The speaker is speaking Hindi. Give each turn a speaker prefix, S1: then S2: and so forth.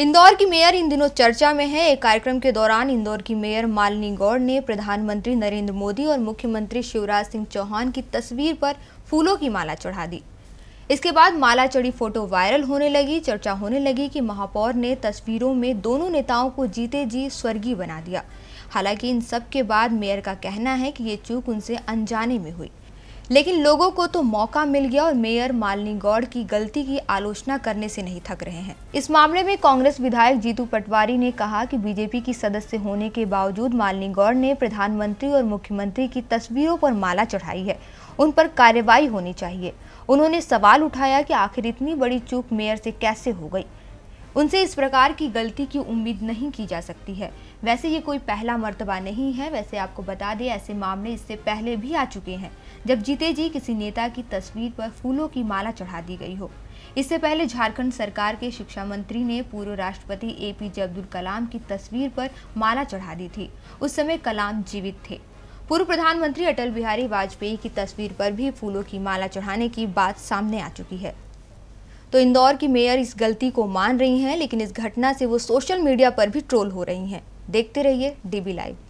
S1: इंदौर की मेयर इन दिनों चर्चा में है एक कार्यक्रम के दौरान इंदौर की मेयर मालिनी गौड़ ने प्रधानमंत्री नरेंद्र मोदी और मुख्यमंत्री शिवराज सिंह चौहान की तस्वीर पर फूलों की माला चढ़ा दी इसके बाद माला चढ़ी फोटो वायरल होने लगी चर्चा होने लगी कि महापौर ने तस्वीरों में दोनों नेताओं को जीते जी स्वर्गीय बना दिया हालांकि इन सब के बाद मेयर का कहना है कि ये चूक उनसे अनजाने में हुई लेकिन लोगों को तो मौका मिल गया और मेयर मालिनी गौड़ की गलती की आलोचना करने से नहीं थक रहे हैं इस मामले में कांग्रेस विधायक जीतू पटवारी ने कहा कि बीजेपी की सदस्य होने के बावजूद मालिनी गौड़ ने प्रधानमंत्री और मुख्यमंत्री की तस्वीरों पर माला चढ़ाई है उन पर कार्रवाई होनी चाहिए उन्होंने सवाल उठाया कि आखिर इतनी बड़ी चूक मेयर से कैसे हो गई उनसे इस प्रकार की गलती की उम्मीद नहीं की जा सकती है वैसे ये कोई पहला मर्तबा नहीं है वैसे आपको बता दें ऐसे मामले इससे पहले भी आ चुके हैं जब जीते जी किसी नेता की तस्वीर पर फूलों की माला चढ़ा दी गई हो इससे पहले झारखंड सरकार के शिक्षा मंत्री ने पूर्व राष्ट्रपति ए एपीजे अब्दुल कलाम की तस्वीर पर माला चढ़ा दी थी उस समय कलाम जीवित थे पूर्व प्रधानमंत्री अटल बिहारी वाजपेयी की तस्वीर पर भी फूलों की माला चढ़ाने की बात सामने आ चुकी है तो इंदौर की मेयर इस गलती को मान रही हैं लेकिन इस घटना से वो सोशल मीडिया पर भी ट्रोल हो रही हैं देखते रहिए डीबी लाइव